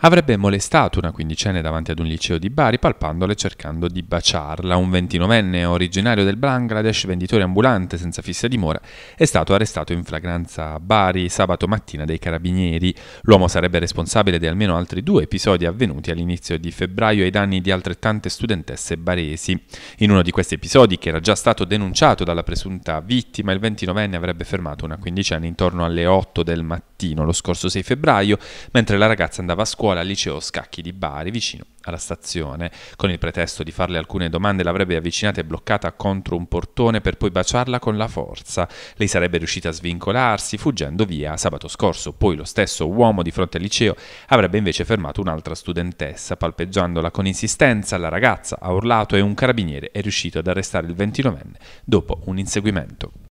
Avrebbe molestato una quindicenne davanti ad un liceo di Bari palpandola e cercando di baciarla. Un ventinovenne originario del Bangladesh, venditore ambulante senza fissa dimora, è stato arrestato in flagranza a Bari sabato mattina dai carabinieri. L'uomo sarebbe responsabile di almeno altri due episodi avvenuti all'inizio di febbraio ai danni di altrettante studentesse baresi. In uno di questi episodi, che era già stato denunciato dalla presunta vittima, il ventinovenne avrebbe fermato una quindicenne intorno alle 8 del mattino mattino, lo scorso 6 febbraio, mentre la ragazza andava a scuola al liceo Scacchi di Bari, vicino alla stazione. Con il pretesto di farle alcune domande l'avrebbe avvicinata e bloccata contro un portone per poi baciarla con la forza. Lei sarebbe riuscita a svincolarsi fuggendo via sabato scorso. Poi lo stesso uomo di fronte al liceo avrebbe invece fermato un'altra studentessa, palpeggiandola con insistenza. La ragazza ha urlato e un carabiniere è riuscito ad arrestare il 29enne dopo un inseguimento.